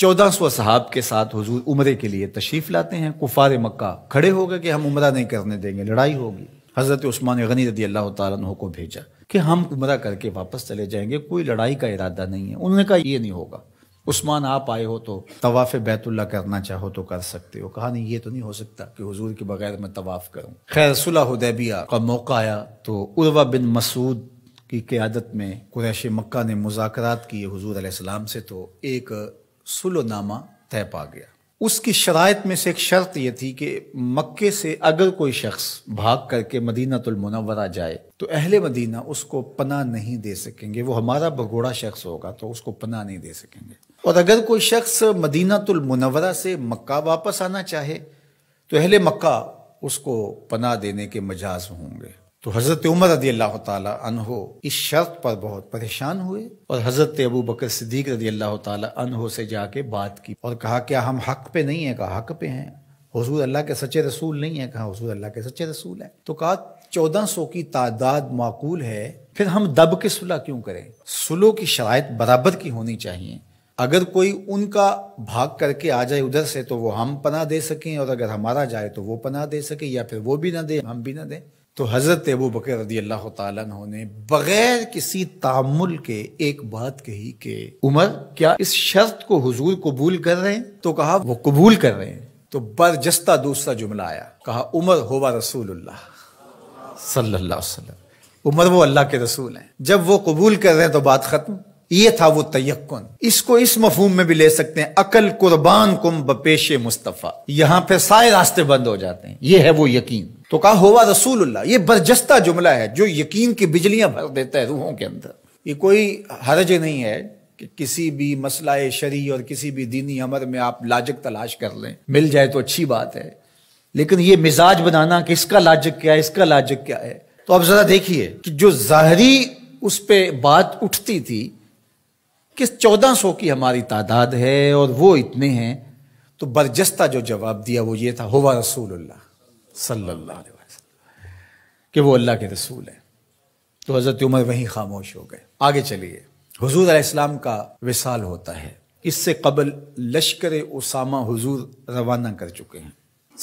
चौदह सौ सहाब के साथ हजूर उम्र के लिए तशीफ लाते हैं कुफार मक्का खड़े हो गए कि हम उम्र नहीं करने देंगे लड़ाई होगी हज़रत उस्मान गनी रदी अल्लाह तु को भेजा कि हम उम्र करके वापस चले जाएंगे कोई लड़ाई का इरादा नहीं है उन्होंने कहा ये नहीं होगा उस्मान आप आए हो तो तवाफ़ बैतुल्ला करना चाहो तो कर सकते हो कहा नहीं ये तो नहीं हो सकता कि हजूर के बगैर मैं तवाफ़ करूँ खैर सुलह का मौका आया तो उर्वा बिन मसूद की क्यादत में कुरैश मक्का ने मुजाकर किए हजूर अलैहिस्सलाम से तो एक सुलोनामा तय पा गया उसकी शरात में से एक शर्त यह थी कि मक्के से अगर कोई शख्स भाग करके मदीनातुलमनवरा जाए तो अहले मदीना उसको पना नहीं दे सकेंगे वो हमारा भगोड़ा शख्स होगा तो उसको पना नहीं दे सकेंगे और अगर कोई शख्स मदीनातुलमनवरा से मक्का वापस आना चाहे तो अहले मक्का उसको पना देने के मजाज होंगे तो हज़रत उमर रदी अल्लाह तहो इस शर्त पर बहुत परेशान हुए और हज़रत अबू बकर सिद्दीक रदी अल्लाह तहो से जाके बात की और कहा क्या हम हक पे नहीं है कहा हक पे हैं हजूर अल्लाह के सच्चे रसूल नहीं है कहा हजूर अल्लाह के सच्चे रसूल है तो कहा चौदह सौ की तादाद माकूल है फिर हम दब के सुलह क्यों करें सुलह की शराय बराबर की होनी चाहिए अगर कोई उनका भाग करके आ जाए उधर से तो वो हम पना दे सकें और अगर हमारा जाए तो वो पना दे सके या फिर वो भी ना दे हम भी ना दें तो हज़रत अबू बकर रदी अल्लाह तु ने बग़ैर किसी तामुल के एक बात कही कि उमर क्या इस शर्त को हुजूर कबूल कर रहे हैं तो कहा वो कबूल कर रहे हैं तो बरजस्ता दूसरा जुमला आया कहा उमर होवा रसूलुल्लाह सल्लल्लाहु अलैहि वसल्लम उमर वो अल्लाह के रसूल हैं जब वो कबूल कर रहे हैं तो बात ख़त्म ये था वो तयक्न इसको इस मफहूम में भी ले सकते हैं अकल कुर्बान कुम बपेश मुस्तफ़ा यहाँ पे सारे रास्ते बंद हो जाते हैं ये है वो यकीन तो कहा होवा रसूल्ला ये बरजस्ता जुमला है जो यकीन की बिजलियां भर देता है रूहों के अंदर ये कोई हरज नहीं है कि किसी भी मसला शरी और किसी भी दीनी अमर में आप लाजक तलाश कर लें मिल जाए तो अच्छी बात है लेकिन ये मिजाज बनाना कि इसका लाजक क्या है इसका लाजक क्या है तो आप जरा देखिए कि जो जाहरी उस पर बात उठती थी कि चौदह सौ की हमारी तादाद है और वो इतने हैं तो बरजस्ता जो जवाब दिया वो ये था होवा रसूल्ला सल्लल्लाहु अलैहि वसल्लम कि वो अल्लाह के रसूल हैं तो हज़रत उमर वहीं खामोश हो गए आगे चलिए हजूर इस्लाम का विसाल होता है इससे कबल लश्कर उसामा हजूर रवाना कर चुके हैं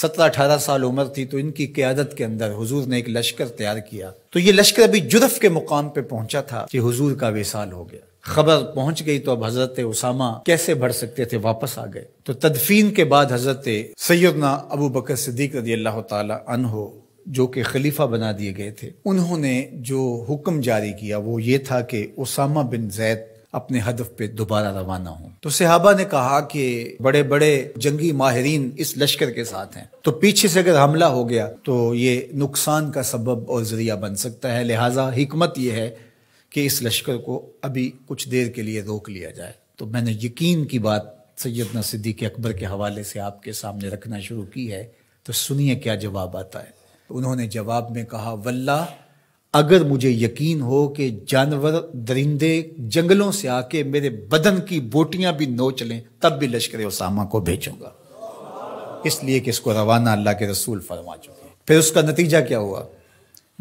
सत्रह अठारह साल उम्र थी तो इनकी क्यादत के अंदर हुजूर ने एक लश्कर तैयार किया तो ये लश्कर अभी जुर्फ के मुकाम पे पहुंचा था कि हुजूर का विसाल हो गया खबर पहुंच गई तो अब हजरत उसामा कैसे बढ़ सकते थे वापस आ गए तो तदफीन के बाद हजरत सैदना अबू बकर सिद्दीक रदी अल्लाह हो जो कि खलीफा बना दिए गए थे उन्होंने जो हुक्म जारी किया वो ये था कि उसामा बिन जैद अपने हदफ पे दोबारा रवाना हो तो सिहाबा ने कहा कि बड़े बड़े जंगी माहरीन इस लश्कर के साथ हैं तो पीछे से अगर हमला हो गया तो ये नुकसान का सबब और जरिया बन सकता है लिहाजा हमत यह है कि इस लश्कर को अभी कुछ देर के लिए रोक लिया जाए तो मैंने यकीन की बात सैदना सिद्दीक अकबर के हवाले से आपके सामने रखना शुरू की है तो सुनिए क्या जवाब आता है उन्होंने जवाब में कहा वल्ला अगर मुझे यकीन हो कि जानवर दरिंदे जंगलों से आके मेरे बदन की बोटियां भी नोच लें तब भी लश्कर उसामा को भेजूंगा इसलिए कि इसको रवाना अल्लाह के रसूल फरमा चुके फिर उसका नतीजा क्या हुआ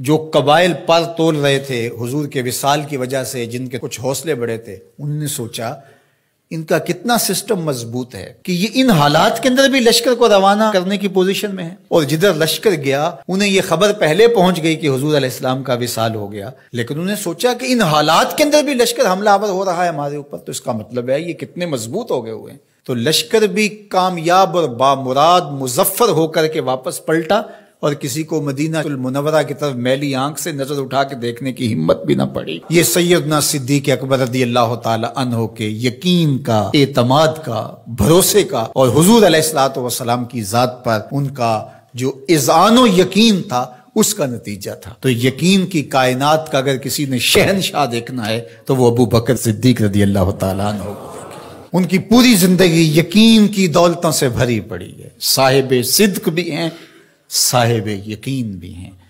जो कबाइल पर तोड़ रहे थे हुजूर के विसाल की वजह से जिनके कुछ हौसले बढ़े थे उनने सोचा इनका कितना सिस्टम मजबूत है कि ये इन हालात के अंदर भी लश्कर को रवाना करने की पोजीशन में है और जिधर लश्कर गया उन्हें यह खबर पहले पहुंच गई कि हजूर इस्लाम का विसाल हो गया लेकिन उन्हें सोचा कि इन हालात के अंदर भी लश्कर हमला हो रहा है हमारे ऊपर तो इसका मतलब है ये कितने मजबूत हो गए हुए हैं तो लश्कर भी कामयाब और बामुराद मुजफ्फर होकर के वापस पलटा और किसी को मदीना मुनवरा की तरफ मैली आंख से नजर उठा के देखने की हिम्मत भी ना पड़ी ये सैदना सिद्दीक अकबर रदी अल्लाह तहो के यकीन का एतमाद का भरोसे का और हजूर असलाम की ज़ात पर उनका जो इजान यकीन था उसका नतीजा था तो यकीन की कायनात का अगर किसी ने शहनशाह देखना है तो वो अबू बकर सिद्दीक रदी अल्लाह तहो उनकी पूरी जिंदगी यकीन की दौलतों से भरी पड़ी है साहिब सिद्क भी हैं साहिब यकीन भी हैं